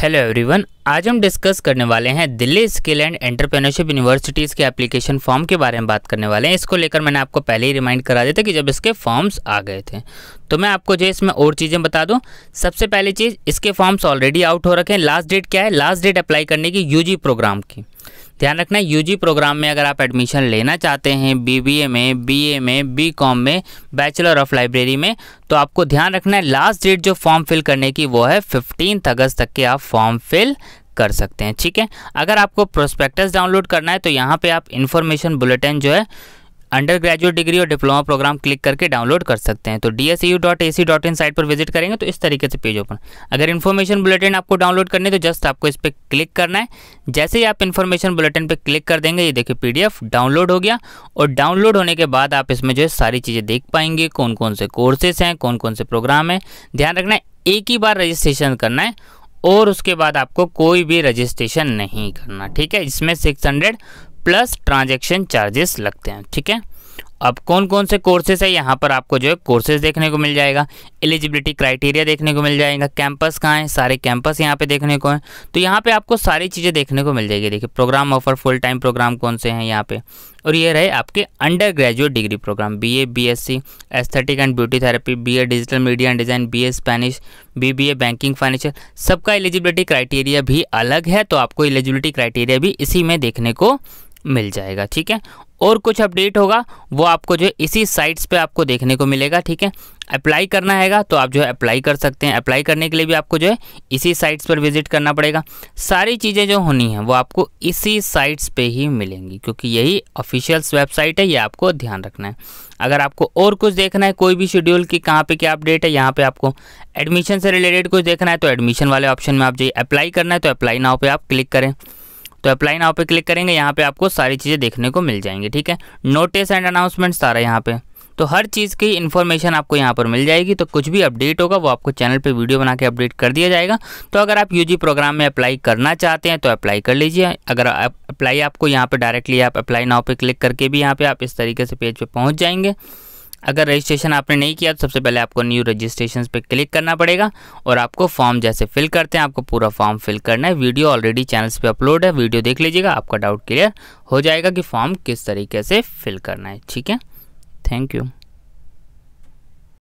hello everyone आज हम discuss करने वाले हैं Delhi skill and entrepreneurship universities के एप्लीकेशन फॉर्म के बारे में बात करने वाले हैं इसको लेकर मैंने आपको पहले ही रिमाइंड करा दिया था कि जब इसके फॉर्म्स आ गए थे तो मैं आपको जो इसमें और चीज़ें बता दूं सबसे पहली चीज़ इसके फॉर्म्स ऑलरेडी आउट हो रखे हैं लास्ट डेट क्या है लास्ट डेट अप्लाई करने की यू प्रोग्राम की ध्यान रखना यूजी प्रोग्राम में अगर आप एडमिशन लेना चाहते हैं बीबीए में बीए में बीकॉम में बैचलर ऑफ लाइब्रेरी में तो आपको ध्यान रखना है लास्ट डेट जो फॉर्म फिल करने की वो है फिफ्टीन अगस्त तक के आप फॉर्म फिल कर सकते हैं ठीक है अगर आपको प्रोस्पेक्टस डाउनलोड करना है तो यहाँ पे आप इन्फॉर्मेशन बुलेटिन जो है अंडर ग्रेजुएट डिग्री और डिप्लोमा प्रोग्राम क्लिक करके डाउनलोड कर सकते हैं तो D S U dot A C dot in site पर विजिट करेंगे तो इस तरीके से पेज ओपन अगर इन्फॉर्मेशन बुलेटिन आपको डाउनलोड करनी है तो जस्ट आपको इस पर क्लिक करना है जैसे ही आप इन्फॉर्मेशन बुलेटिन पर क्लिक कर देंगे ये देखिए पी डाउनलोड हो गया और डाउनलोड होने के बाद आप इसमें जो है सारी चीज़ें देख पाएंगे कौन कौन से कोर्सेस हैं कौन कौन से प्रोग्राम हैं ध्यान रखना है एक ही बार रजिस्ट्रेशन करना है और उसके बाद आपको कोई भी रजिस्ट्रेशन नहीं करना ठीक है इसमें six hundred plus transaction charges लगते हैं ठीक है अब कौन कौन से कोर्सेज है यहाँ पर आपको जो है कोर्सेज देखने को मिल जाएगा एलिजिबिलिटी क्राइटेरिया देखने को मिल जाएगा कैंपस कहाँ है सारे कैंपस यहाँ पे देखने को हैं तो यहाँ पे आपको सारी चीज़ें देखने को मिल जाएगी देखिए program offer full time program कौन से हैं यहाँ पे और ये रहे आपके under graduate degree program B A B S C aesthetic and beauty therapy B A digital media and design B A Spanish B B A banking financial सबका एलिजिबिलिटी क्राइटेरिया भी अलग है तो आपको एलिजिबिलिटी क्राइटेरिया भी इसी में देखने को मिल जाएगा ठीक है और कुछ अपडेट होगा वो आपको जो इसी साइट्स पे आपको देखने को मिलेगा ठीक है अप्लाई करना हैगा तो आप जो है अप्लाई कर सकते हैं अप्लाई करने के लिए भी आपको जो है इसी साइट्स पर विजिट करना पड़ेगा सारी चीज़ें जो होनी हैं वो आपको इसी साइट्स पे ही मिलेंगी क्योंकि यही ऑफिशियल्स वेबसाइट है ये आपको ध्यान रखना है अगर आपको और कुछ देखना है कोई भी शेड्यूल की कहाँ पर क्या अपडेट है यहाँ पर आपको एडमिशन से रिलेटेड कुछ देखना है तो एडमिशन वाले ऑप्शन में आप जो अप्लाई करना है तो अप्लाई नाव पर आप क्लिक करें तो अप्लाई नाव पे क्लिक करेंगे यहाँ पे आपको सारी चीज़ें देखने को मिल जाएंगी ठीक है नोटिस एंड अनाउंसमेंट सारा यहाँ पे तो हर चीज़ की इन्फॉर्मेशन आपको यहाँ पर मिल जाएगी तो कुछ भी अपडेट होगा वो आपको चैनल पे वीडियो बना के अपडेट कर दिया जाएगा तो अगर आप यूजी प्रोग्राम में अप्लाई करना चाहते हैं तो अप्लाई कर लीजिए अगर आप अप्लाई आपको यहाँ पे डायरेक्टली आप अप्लाई नाव पे क्लिक करके भी यहाँ पे आप इस तरीके से पेज पे पहुँच जाएंगे अगर रजिस्ट्रेशन आपने नहीं किया तो सबसे पहले आपको न्यू रजिस्ट्रेशन पे क्लिक करना पड़ेगा और आपको फॉर्म जैसे फिल करते हैं आपको पूरा फॉर्म फिल करना है वीडियो ऑलरेडी चैनल्स पे अपलोड है वीडियो देख लीजिएगा आपका डाउट क्लियर हो जाएगा कि फॉर्म किस तरीके से फिल करना है ठीक है थैंक यू